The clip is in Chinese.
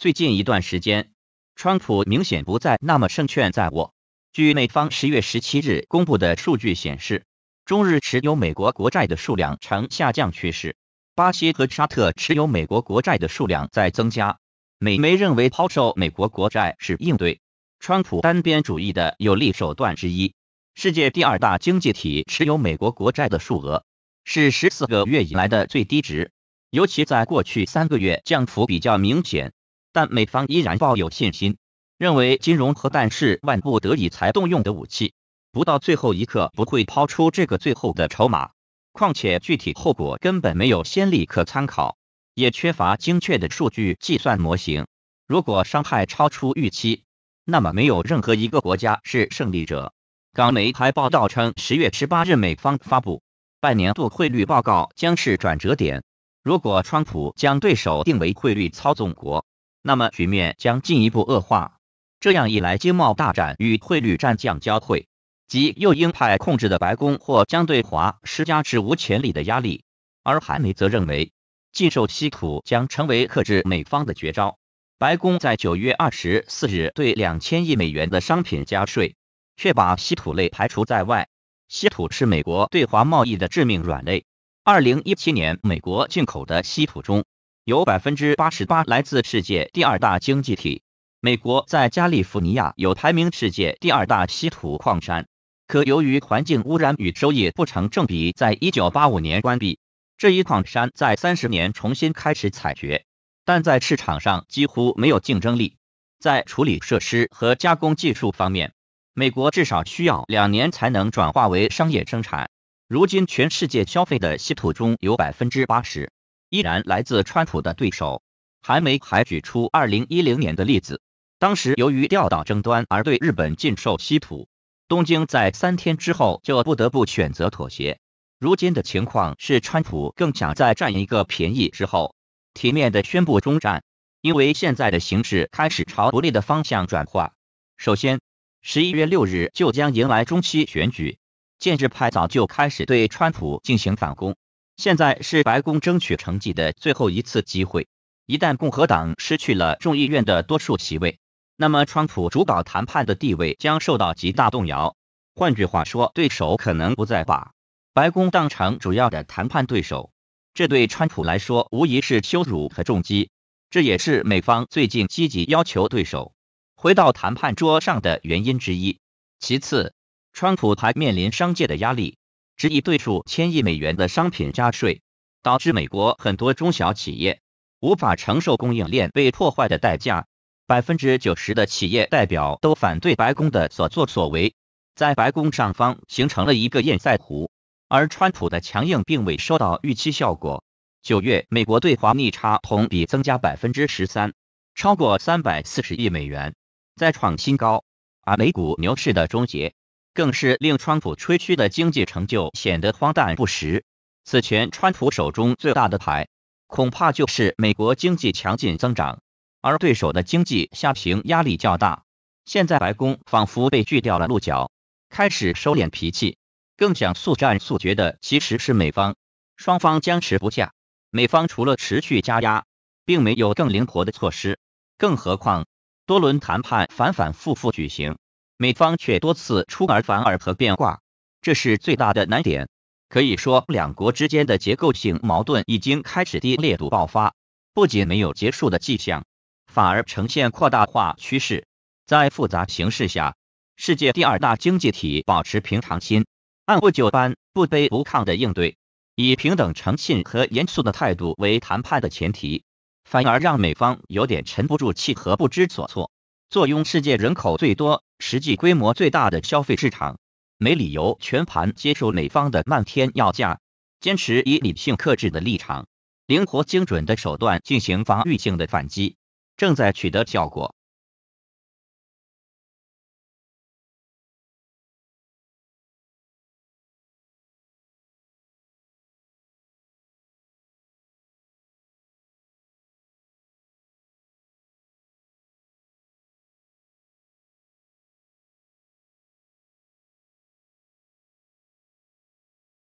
最近一段时间，川普明显不再那么胜券在握。据美方十月十七日公布的数据显示，中日持有美国国债的数量呈下降趋势，巴西和沙特持有美国国债的数量在增加。美媒认为，抛售美国国债是应对川普单边主义的有力手段之一。世界第二大经济体持有美国国债的数额是十四个月以来的最低值，尤其在过去三个月降幅比较明显。但美方依然抱有信心，认为金融核弹是万不得已才动用的武器，不到最后一刻不会抛出这个最后的筹码。况且具体后果根本没有先例可参考，也缺乏精确的数据计算模型。如果伤害超出预期，那么没有任何一个国家是胜利者。港媒还报道称，十月十八日美方发布半年度汇率报告将是转折点。如果川普将对手定为汇率操纵国，那么局面将进一步恶化。这样一来，经贸大战与汇率战将交汇，即右鹰派控制的白宫或将对华施加史无前例的压力。而韩美则认为，禁售稀土将成为克制美方的绝招。白宫在九月二十四日对两千亿美元的商品加税，却把稀土类排除在外。稀土是美国对华贸易的致命软肋。二零一七年，美国进口的稀土中，有百分之八十八来自世界第二大经济体美国，在加利福尼亚有排名世界第二大稀土矿山，可由于环境污染与收益不成正比，在一九八五年关闭。这一矿山在三十年重新开始采掘，但在市场上几乎没有竞争力。在处理设施和加工技术方面，美国至少需要两年才能转化为商业生产。如今，全世界消费的稀土中有百分之八十。依然来自川普的对手，韩媒还举出二零一零年的例子。当时由于钓鱼岛争端而对日本禁售稀土，东京在三天之后就不得不选择妥协。如今的情况是，川普更想在占一个便宜之后，体面的宣布中战，因为现在的形势开始朝不利的方向转化。首先，十一月六日就将迎来中期选举，建制派早就开始对川普进行反攻。现在是白宫争取成绩的最后一次机会。一旦共和党失去了众议院的多数席位，那么川普主导谈判的地位将受到极大动摇。换句话说，对手可能不再把白宫当成主要的谈判对手，这对川普来说无疑是羞辱和重击。这也是美方最近积极要求对手回到谈判桌上的原因之一。其次，川普还面临商界的压力。执意对数千亿美元的商品加税，导致美国很多中小企业无法承受供应链被破坏的代价。百分之九十的企业代表都反对白宫的所作所为，在白宫上方形成了一个堰塞湖。而川普的强硬并未收到预期效果。九月，美国对华逆差同比增加百分之十三，超过三百四十亿美元，再创新高。而美股牛市的终结。更是令川普吹嘘的经济成就显得荒诞不实。此前，川普手中最大的牌，恐怕就是美国经济强劲增长，而对手的经济下行压力较大。现在白宫仿佛被锯掉了鹿角，开始收敛脾气，更想速战速决的其实是美方。双方僵持不下，美方除了持续加压，并没有更灵活的措施。更何况，多轮谈判反反复复举行。美方却多次出尔反尔和变卦，这是最大的难点。可以说，两国之间的结构性矛盾已经开始低烈度爆发，不仅没有结束的迹象，反而呈现扩大化趋势。在复杂形势下，世界第二大经济体保持平常心，按部就班、不卑不亢的应对，以平等、诚信和严肃的态度为谈判的前提，反而让美方有点沉不住气和不知所措。坐拥世界人口最多、实际规模最大的消费市场，没理由全盘接受美方的漫天要价，坚持以理性克制的立场、灵活精准的手段进行防御性的反击，正在取得效果。